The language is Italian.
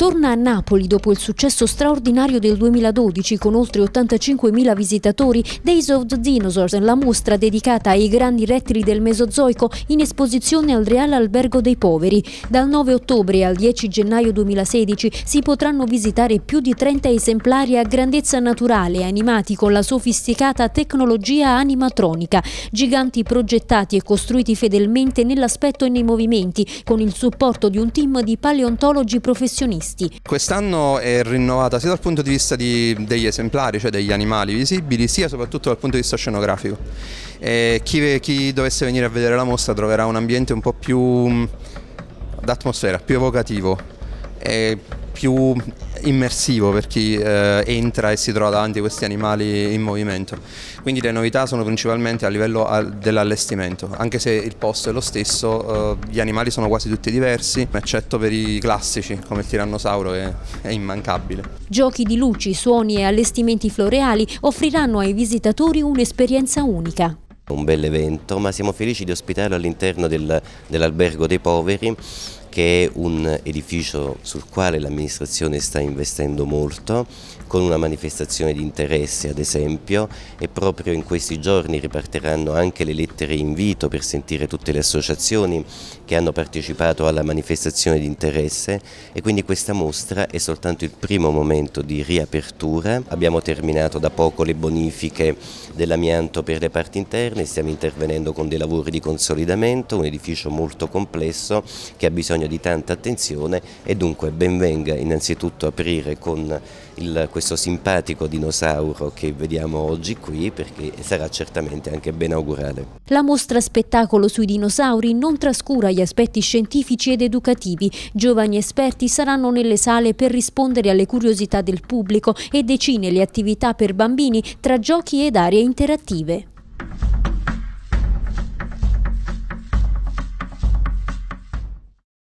Torna a Napoli dopo il successo straordinario del 2012 con oltre 85.000 visitatori Days of the Dinosaurs, la mostra dedicata ai grandi rettili del Mesozoico in esposizione al Real Albergo dei Poveri. Dal 9 ottobre al 10 gennaio 2016 si potranno visitare più di 30 esemplari a grandezza naturale animati con la sofisticata tecnologia animatronica, giganti progettati e costruiti fedelmente nell'aspetto e nei movimenti con il supporto di un team di paleontologi professionisti visti. Quest'anno è rinnovata sia dal punto di vista di, degli esemplari, cioè degli animali visibili, sia soprattutto dal punto di vista scenografico. Chi, chi dovesse venire a vedere la mostra troverà un ambiente un po' più d'atmosfera, più evocativo, e più immersivo per chi eh, entra e si trova davanti a questi animali in movimento. Quindi le novità sono principalmente a livello dell'allestimento, anche se il posto è lo stesso, eh, gli animali sono quasi tutti diversi, eccetto per i classici come il tirannosauro che è immancabile. Giochi di luci, suoni e allestimenti floreali offriranno ai visitatori un'esperienza unica un bel evento, ma siamo felici di ospitarlo all'interno dell'albergo dei poveri che è un edificio sul quale l'amministrazione sta investendo molto, con una manifestazione di interesse ad esempio e proprio in questi giorni riparteranno anche le lettere invito per sentire tutte le associazioni che hanno partecipato alla manifestazione di interesse e quindi questa mostra è soltanto il primo momento di riapertura. Abbiamo terminato da poco le bonifiche dell'amianto per le parti interne, stiamo intervenendo con dei lavori di consolidamento, un edificio molto complesso che ha bisogno patrimonio di tanta attenzione e dunque benvenga innanzitutto aprire con il, questo simpatico dinosauro che vediamo oggi qui perché sarà certamente anche ben augurale. La mostra spettacolo sui dinosauri non trascura gli aspetti scientifici ed educativi. Giovani esperti saranno nelle sale per rispondere alle curiosità del pubblico e decine le attività per bambini tra giochi ed aree interattive.